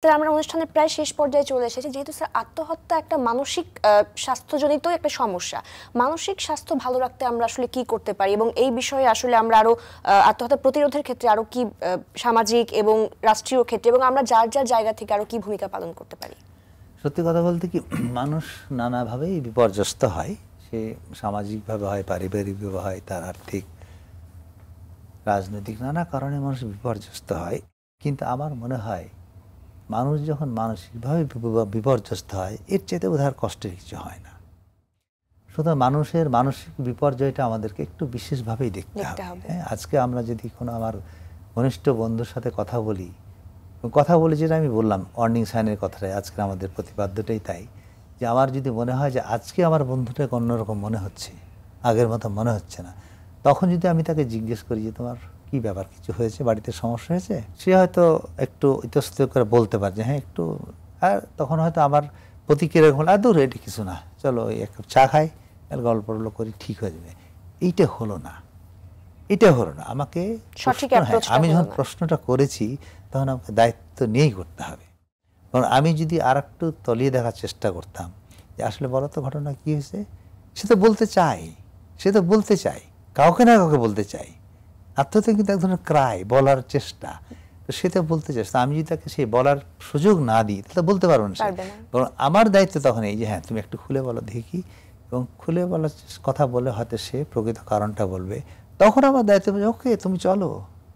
sir আমরা অনুষ্ঠানের প্রায় শেষ পর্যায়ে চলে এসেছি যেহেতু স্যার আত্মহত্যা একটা মানসিক স্বাস্থ্যজনিত একটা সমস্যা মানসিক স্বাস্থ্য ভালো রাখতে আমরা আসলে কি করতে পারি এবং এই বিষয়ে আসলে আমরা আরও আত্মহত্যা প্রতিরোধের ক্ষেত্রে আরও কি সামাজিক এবং রাষ্ট্রীয় ক্ষেত্রে এবং আমরা যার যার জায়গা থেকে আরও কি ভূমিকা পালন করতে পারি সত্যি কথা বলতে কি মানুষ নানাভাবেই বিপর্যস্ত হয় সে সামাজিকভাবে হয় পারিবারিকভাবে হয় তার আর্থিক রাজনৈতিক নানা কারণে মানুষ বিপর্যস্ত হয় কিন্তু আমার মনে হয় মানুষ যখন মানসিকভাবে বিপর্যস্ত হয় এর চেতে উধার কষ্টের কিছু হয় না সুতরাং মানুষের মানসিক বিপর্যয়টা আমাদেরকে একটু বিশেষভাবেই দেখতে হবে হ্যাঁ আজকে আমরা যদি কোনো আমার ঘনিষ্ঠ বন্ধুর সাথে কথা বলি কথা বলি যেটা আমি বললাম ওয়ার্নিং সাইনের কথাটাই আজকে আমাদের প্রতিপাদ্যটাই তাই যে আমার যদি মনে হয় যে আজকে আমার বন্ধুটাকে অন্যরকম মনে হচ্ছে আগের মতো মনে হচ্ছে না তখন যদি আমি তাকে জিজ্ঞেস করি যে তোমার কি ব্যাপার কিছু হয়েছে বাড়িতে সমস্যা হয়েছে সে হয়তো একটু ইতস্ত করে বলতে পারে যে হ্যাঁ একটু আর তখন হয়তো আমার প্রতিক্রিয়া হলো আর দূরে এটি কিছু না চলো এক কাপ চা খাই আর গল্প করি ঠিক হয়ে যাবে এইটা হলো না এটা হলো না আমাকে হ্যাঁ, আমি যখন প্রশ্নটা করেছি তখন আমাকে দায়িত্ব নিয়েই করতে হবে কারণ আমি যদি আর একটু তলিয়ে দেখার চেষ্টা করতাম যে আসলে বলো তো ঘটনা কী হয়েছে সে তো বলতে চাই সে তো বলতে চাই কাউকে না কাউকে বলতে চাই আত্মহত্যা কিন্তু এক ধরনের ক্রাই বলার চেষ্টা তো সেটা বলতে চাস আমি যদি তাকে সেই বলার সুযোগ না দিই তাহলে বলতে পারবো না বরং আমার দায়িত্ব তখন এই যে হ্যাঁ তুমি একটু খুলে বলো দেখি এবং খুলে বলার কথা বলে হয়তো সে প্রকৃত কারণটা বলবে তখন আমার দায়িত্ব ওকে তুমি চলো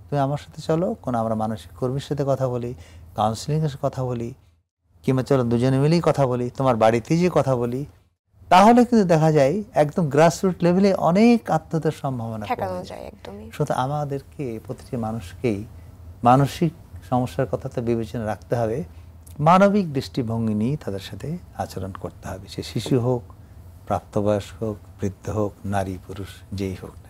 তুমি আমার সাথে চলো কোনো আমরা মানসিক কর্মীর সাথে কথা বলি কাউন্সিলিংয়ের কথা বলি কিংবা চলো দুজনে মিলেই কথা বলি তোমার বাড়িতে যে কথা বলি তাহলে কিন্তু দেখা যায় একদম গ্রাসরুট লেভেলে অনেক আত্মহত্যার সম্ভাবনা সুতরাং আমাদেরকে প্রতিটি মানুষকেই মানসিক সমস্যার কথা তো বিবেচনা রাখতে হবে মানবিক দৃষ্টিভঙ্গি নিয়ে তাদের সাথে আচরণ করতে হবে সে শিশু হোক প্রাপ্তবয়স্ক হোক বৃদ্ধ হোক নারী পুরুষ যেই হোক